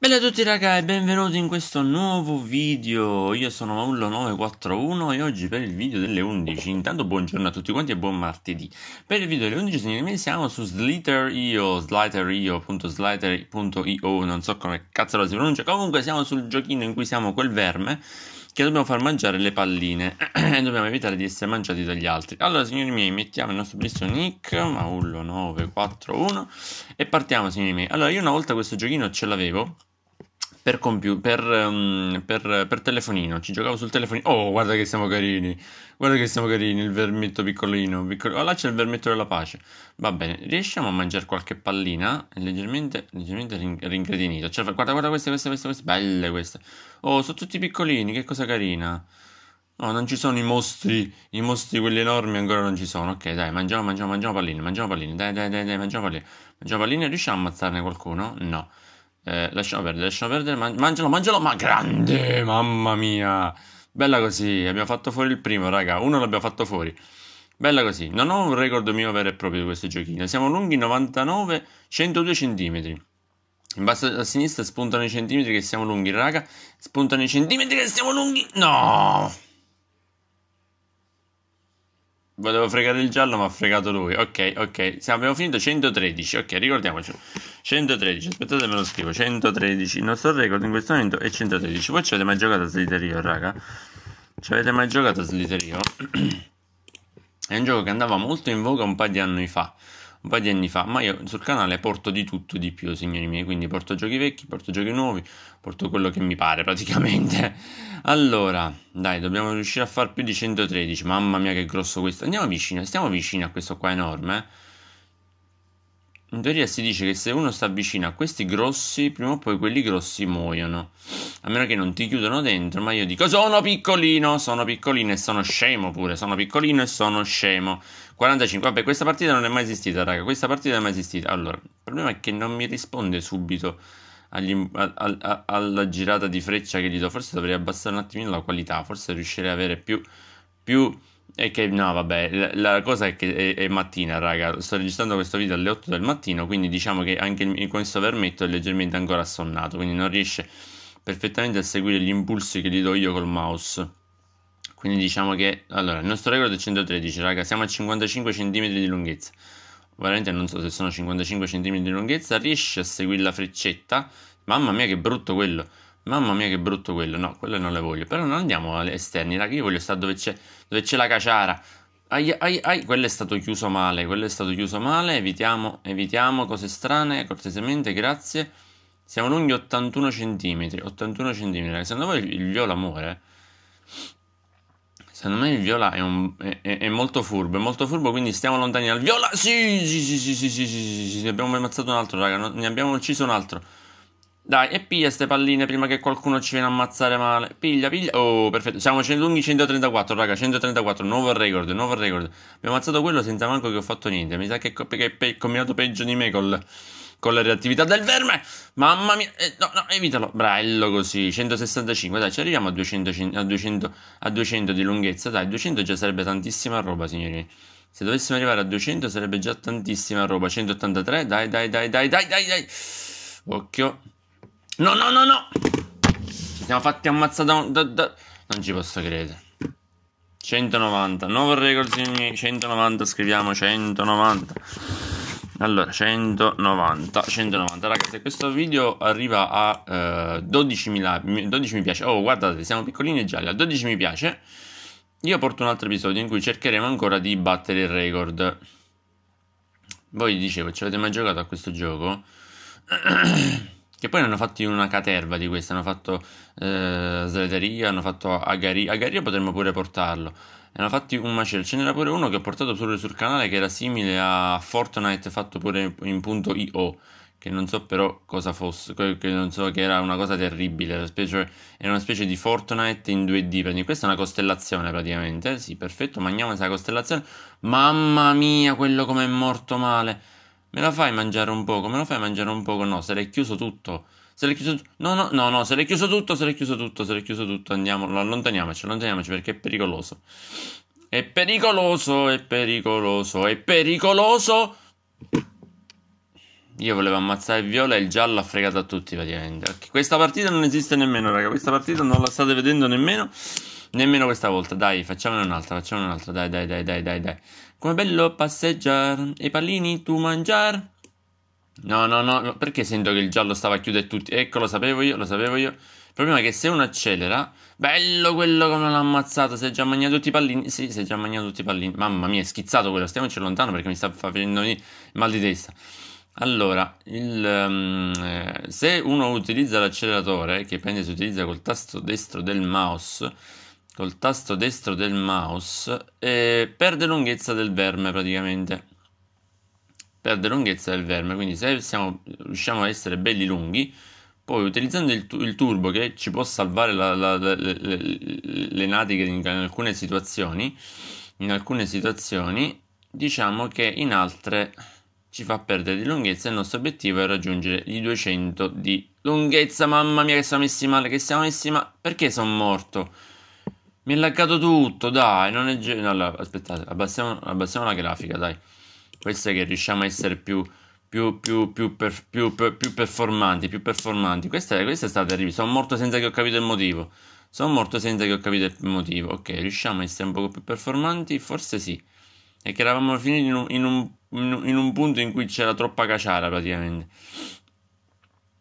Bella a tutti raga e benvenuti in questo nuovo video, io sono Maullo941 e oggi per il video delle 11, intanto buongiorno a tutti quanti e buon martedì, per il video delle 11 siamo su Slither.io, slither.io.slither.io, non so come cazzo lo si pronuncia, comunque siamo sul giochino in cui siamo quel verme che dobbiamo far mangiare le palline e dobbiamo evitare di essere mangiati dagli altri. Allora, signori miei, mettiamo il nostro bellissimo Nick, Maullo 941 e partiamo, signori miei. Allora, io una volta questo giochino ce l'avevo per, compu- per, um, per, per, telefonino, ci giocavo sul telefonino. Oh, guarda che siamo carini, guarda che siamo carini, il vermetto piccolino. piccolino. Oh, là c'è il vermetto della pace. Va bene, Riesciamo a mangiare qualche pallina? Leggermente, leggermente rin- rincredinito. Cioè, guarda, guarda queste, queste, queste, queste, belle queste. Oh, sono tutti piccolini, che cosa carina. Oh, non ci sono i mostri, i mostri quelli enormi ancora non ci sono. Ok, dai, mangiamo, mangiamo, mangiamo palline, mangiamo palline, dai, dai, dai, dai mangiamo palline. Mangiamo palline, riusciamo a ammazzarne qualcuno? No. Eh, lasciamo perdere, lasciamo perdere, man- mangialo, mangialo, ma grande, mamma mia. Bella così, abbiamo fatto fuori il primo, raga, uno l'abbiamo fatto fuori. Bella così, non ho un record mio vero e proprio di questo giochino, siamo lunghi 99, 102 centimetri. In basso a sinistra spuntano i centimetri che siamo lunghi, raga. Spuntano i centimetri che siamo lunghi. No! Volevo fregare il giallo, ma ha fregato lui. Ok, ok. Siamo, abbiamo finito 113. Ok, ricordiamoci. 113. Aspettate, me lo scrivo. 113. Il nostro record in questo momento è 113. Voi ci avete mai giocato a Sliterio, raga? Ci avete mai giocato a Sliterio? è un gioco che andava molto in voga un paio di anni fa un paio di anni fa, ma io sul canale porto di tutto di più, signori miei, quindi porto giochi vecchi, porto giochi nuovi, porto quello che mi pare praticamente. Allora, dai, dobbiamo riuscire a far più di 113, mamma mia che grosso questo. Andiamo vicino, stiamo vicini a questo qua enorme, eh? In teoria si dice che se uno sta vicino a questi grossi, prima o poi quelli grossi muoiono. A meno che non ti chiudono dentro, ma io dico sono piccolino, sono piccolino e sono scemo pure, sono piccolino e sono scemo. 45, vabbè questa partita non è mai esistita raga, questa partita non è mai esistita. Allora, il problema è che non mi risponde subito agli, a, a, alla girata di freccia che gli do, forse dovrei abbassare un attimino la qualità, forse riuscirei ad avere più... più e che no, vabbè, la, la cosa è che è, è, mattina, raga. Sto registrando questo video alle 8 del mattino, quindi diciamo che anche il, questo vermetto è leggermente ancora assonnato, quindi non riesce perfettamente a seguire gli impulsi che gli do io col mouse. Quindi diciamo che allora, il nostro record è 113, raga, siamo a 55 cm di lunghezza. Veramente non so se sono 55 cm di lunghezza, riesce a seguire la freccetta. Mamma mia che brutto quello. Mamma mia che brutto quello, no, quello non le voglio. Però non andiamo all'esterni, raga, io voglio stare dove c'è, dove c'è la caciara. Ai, ai, ai, quello è stato chiuso male, quello è stato chiuso male, evitiamo, evitiamo cose strane, cortesemente, grazie. Siamo lunghi 81 cm, 81 cm, raga. Secondo voi il viola muore? Secondo me il viola è, un, è, è, è, molto furbo, è molto furbo, quindi stiamo lontani dal viola. Sì, sì, sì, sì, sì, sì, sì, sì, sì, sì, abbiamo ammazzato un altro, raga, ne abbiamo ucciso un altro. Dai, e piglia queste palline prima che qualcuno ci venga a ammazzare male. Piglia, piglia. Oh, perfetto. Siamo lunghi 134, raga. 134, nuovo record, nuovo record. Abbiamo ammazzato quello senza manco che ho fatto niente. Mi sa che, che è combinato peggio di me col, con la reattività del verme. Mamma mia. Eh, no, no, evitalo. Brello così. 165, dai, ci arriviamo a 200, a 200, a 200 di lunghezza. Dai, 200 già sarebbe tantissima roba, signori. Se dovessimo arrivare a 200 sarebbe già tantissima roba. 183, dai, dai, dai, dai, dai, dai, dai. Occhio. No, no, no, no! Siamo fatti ammazzati da, da, da... Non ci posso credere. 190, nuovo record signori, 190, scriviamo 190. Allora, 190, 190. Ragazzi, se questo video arriva a eh, 12.000 12 mi piace. Oh, guardate, siamo piccolini e gialli, a 12 mi piace. Io porto un altro episodio in cui cercheremo ancora di battere il record. Voi dicevo, ci avete mai giocato a questo gioco? Che poi ne hanno fatti una caterva di questi, hanno fatto eh, Zleteria, hanno fatto Agaria, Agaria potremmo pure portarlo. Ne hanno fatti un macello, ce n'era pure uno che ho portato pure sul canale che era simile a Fortnite fatto pure in punto .io, che non so però cosa fosse, che non so che era una cosa terribile, era una specie, era una specie di Fortnite in 2D, quindi questa è una costellazione praticamente, sì perfetto, mangiamo questa costellazione, mamma mia quello com'è morto male Me la fai mangiare un poco? Me lo fai mangiare un poco? No, se l'è chiuso tutto. Se l'è chiuso tutto. No, no, no, no, se l'è chiuso tutto, se l'è chiuso tutto, se l'è chiuso tutto. Andiamo, allontaniamoci, allontaniamoci perché è pericoloso. È pericoloso, è pericoloso, è pericoloso. Io volevo ammazzare il viola e il giallo ha fregato a tutti praticamente. Questa partita non esiste nemmeno, raga. Questa partita non la state vedendo nemmeno. Nemmeno questa volta, dai, facciamone un'altra, facciamone un'altra, dai, dai, dai, dai, dai, dai. Come bello passeggiare, e pallini tu mangiar. No, no, no, perché sento che il giallo stava a chiudere tutti? Ecco, lo sapevo io, lo sapevo io. Il problema è che se uno accelera, bello quello come l'ha ammazzato, si è già mangiato tutti i pallini. Sì, si è già mangiato tutti i pallini. Mamma mia, è schizzato quello, stiamoci lontano perché mi sta facendo il mal di testa. Allora, il, um, se uno utilizza l'acceleratore, che prende si utilizza col tasto destro del mouse, col tasto destro del mouse e perde lunghezza del verme praticamente. Perde lunghezza del verme, quindi se siamo, riusciamo a essere belli lunghi, poi utilizzando il, il turbo che ci può salvare la, la, la, le, le, natiche in, in alcune situazioni, in alcune situazioni diciamo che in altre ci fa perdere di lunghezza e il nostro obiettivo è raggiungere i 200 di lunghezza. Mamma mia che siamo messi male, che siamo messi male. Perché sono morto? Mi è laggato tutto, dai, non è... No, allora, aspettate, abbassiamo, abbassiamo, la grafica, dai. Questa è che riusciamo a essere più... Più, più, più, per, più, per, più performanti, più performanti. Questa, questa è stata terribile. Sono morto senza che ho capito il motivo. Sono morto senza che ho capito il motivo. Ok, riusciamo a essere un po' più performanti? Forse sì. È che eravamo finiti in un, in un, in un punto in cui c'era troppa caciara praticamente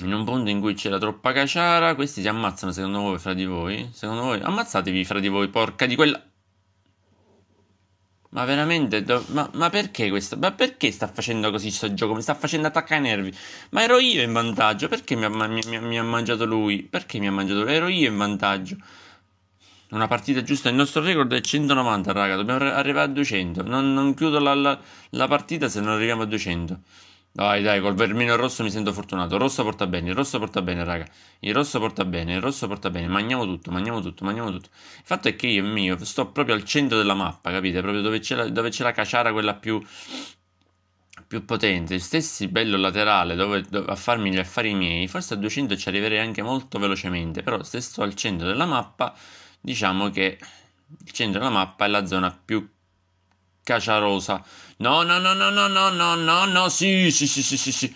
in un punto in cui c'era troppa caciara, questi si ammazzano secondo voi fra di voi? Secondo voi? Ammazzatevi fra di voi, porca di quella... Ma veramente? Do... Ma, ma, perché questo? Ma perché sta facendo così questo gioco? Mi sta facendo attaccare i nervi. Ma ero io in vantaggio. Perché mi ha, mi, mi, mi ha mangiato lui? Perché mi ha mangiato lui? Ero io in vantaggio. Una partita giusta. Il nostro record è 190, raga. Dobbiamo arrivare a 200. Non, non chiudo la, la, la partita se non arriviamo a 200. Dai, dai, col vermino rosso mi sento fortunato. Rosso porta bene, il rosso porta bene, raga. Il rosso porta bene, il rosso porta bene. Mangiamo tutto, mangiamo tutto, mangiamo tutto. Il fatto è che io e mio sto proprio al centro della mappa, capite? Proprio dove c'è la, dove c'è la caciara, quella più, più potente. Stessi bello laterale, dove, dove, a farmi gli affari miei. Forse a 200 ci arriverei anche molto velocemente. Però se sto al centro della mappa, diciamo che il centro della mappa è la zona più Caciarosa. No, no, no, no, no, no, no, no, no, sì, sì, sì, sì, sì, sì.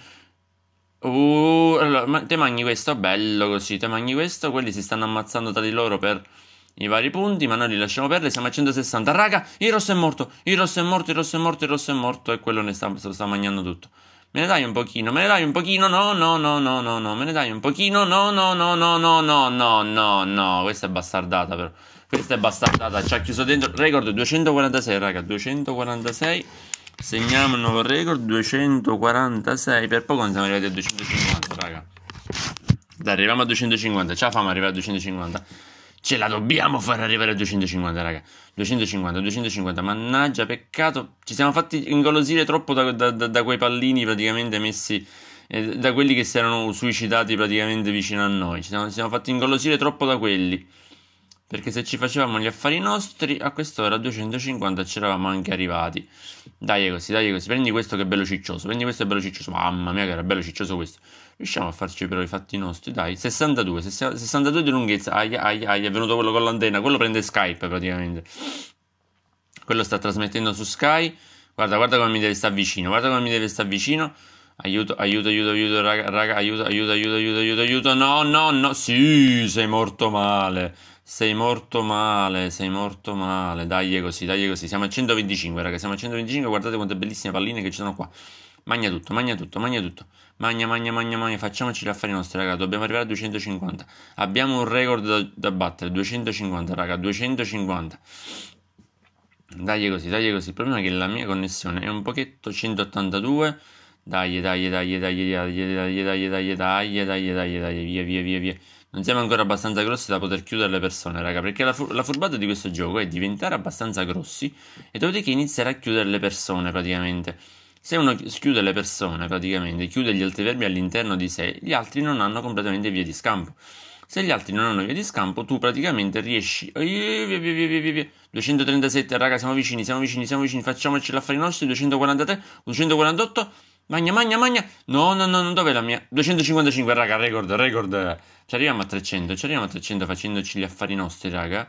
Uh, allora, ma te mangi questo, bello così, te mangi questo, quelli si stanno ammazzando tra di loro per i vari punti, ma noi li lasciamo perdere, siamo a 160. Raga, il rosso è morto, il rosso è morto, il rosso è morto, il rosso è morto e quello ne sta, sta mangiando tutto. Me ne dai un pochino, me ne dai un pochino, no, no, no, no, no, no, me ne dai un pochino, no, no, no, no, no, no, no, no, no, questa è bastardata però. Questa è bastardata. Ci ha chiuso dentro. Record 246, raga. 246. Segniamo il nuovo record. 246. Per poco non siamo arrivati a 250, raga. Dai, arriviamo a 250. Ce la famo arrivare a 250. Ce la dobbiamo far arrivare a 250, raga. 250, 250. Mannaggia, peccato. Ci siamo fatti ingolosire troppo da, da, da, da quei pallini praticamente messi eh, da quelli che si erano suicidati praticamente vicino a noi. Ci siamo, siamo fatti ingolosire troppo da quelli. Perché se ci facevamo gli affari nostri, a quest'ora 250 ci eravamo anche arrivati. Dai così, dai così, prendi questo che è bello ciccioso, prendi questo che è bello ciccioso. Mamma mia che era bello ciccioso questo. Riusciamo a farci però i fatti nostri, dai. 62, 62 di lunghezza. Aia, aia, aia, è venuto quello con l'antenna. Quello prende Skype praticamente. Quello sta trasmettendo su Sky. Guarda, guarda come mi deve stare vicino, guarda come mi deve stare vicino. Aiuto, aiuto, aiuto, aiuto, raga, raga, aiuto, aiuto, aiuto, aiuto, aiuto, aiuto. No, no, no, sì, sei morto male. Sei morto male, sei morto male. Dai così, dai così. Siamo a 125, raga, siamo a 125. Guardate quante bellissime palline che ci sono qua. Magna tutto, magna tutto, magna tutto. Magna, magna, magna, magna. Facciamoci gli affari nostri, raga. Dobbiamo arrivare a 250. Abbiamo un record da, da battere. 250, raga, 250. Dai così, dai così. Il problema è che la mia connessione è un pochetto 182. Dai, dai, dai, dai, dai, dai, dai, dai, dai, dai, dai, dai, dai, via, via, via, via. Non siamo ancora abbastanza grossi da poter chiudere le persone, raga, perché la, fu- la furbata di questo gioco è diventare abbastanza grossi e dopodiché iniziare a chiudere le persone praticamente. Se uno chiude le persone praticamente, chiude gli altri all'interno di sé, gli altri non hanno completamente via di scampo. Se gli altri non hanno via di scampo, tu praticamente riesci. 237, raga, siamo vicini, siamo vicini, siamo vicini, facciamoci l'affare nostri. 243, 248. Magna, magna, magna. No, no, no, dov'è la mia? 255, raga, record, record. Ci arriviamo a 300, ci arriviamo a 300 facendoci gli affari nostri, raga.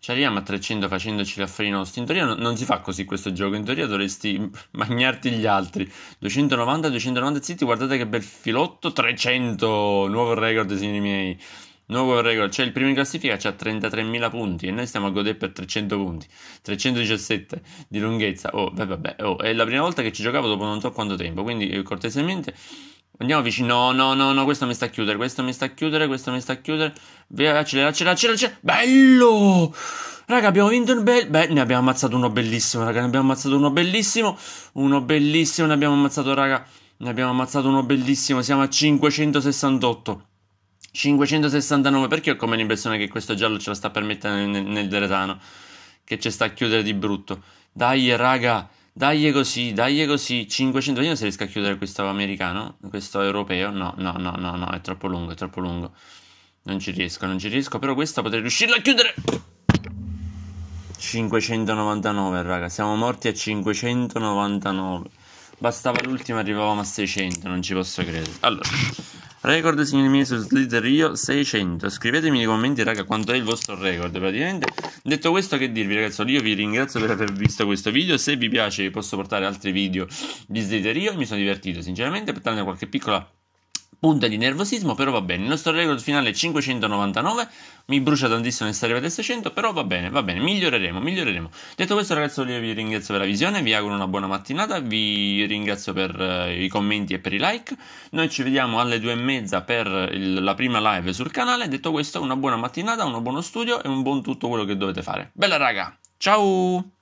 Ci arriviamo a 300 facendoci gli affari nostri. In teoria non, non si fa così questo gioco, in teoria dovresti magnarti gli altri. 290, 290, zitti, guardate che bel filotto. 300, nuovo record, signori miei. Nuovo record, cioè il primo in classifica ha 33.000 punti e noi stiamo a godere per 300 punti, 317 di lunghezza. Oh, beh, vabbè, oh, è la prima volta che ci giocavo dopo non so quanto tempo, quindi eh, cortesemente andiamo vicino. No, no, no, no, questo mi sta a chiudere, questo mi sta a chiudere, questo mi sta a chiudere. Via, accelera, accelera, accelera, bello! Raga, abbiamo vinto il bel... Beh, ne abbiamo ammazzato uno bellissimo, raga, ne abbiamo ammazzato uno bellissimo, uno bellissimo, ne abbiamo ammazzato, raga, ne abbiamo ammazzato uno bellissimo, siamo a 568. 569 perché ho come l'impressione che questo giallo ce la sta permettendo nel, nel Deretano che ci sta a chiudere di brutto dai raga dai così dai così 500 io vediamo se riesco a chiudere questo americano questo europeo no no no no no è troppo lungo è troppo lungo non ci riesco non ci riesco però questa potrei riuscirla a chiudere 599 raga siamo morti a 599 bastava l'ultima arrivavamo a 600 non ci posso credere allora Record, signori miei, su Slither Rio 600. Scrivetemi nei commenti, raga, quanto è il vostro record, praticamente. Detto questo, che dirvi, ragazzi? Io vi ringrazio per aver visto questo video. Se vi piace, vi posso portare altri video di Slither Rio. Mi sono divertito, sinceramente, per darne qualche piccola punta di nervosismo, però va bene. Il nostro record finale è 599, mi brucia tantissimo essere arrivati a 600, però va bene, va bene, miglioreremo, miglioreremo. Detto questo ragazzi, io vi ringrazio per la visione, vi auguro una buona mattinata, vi ringrazio per eh, i commenti e per i like. Noi ci vediamo alle due e mezza per il, la prima live sul canale. Detto questo, una buona mattinata, uno buono studio e un buon tutto quello che dovete fare. Bella raga, ciao!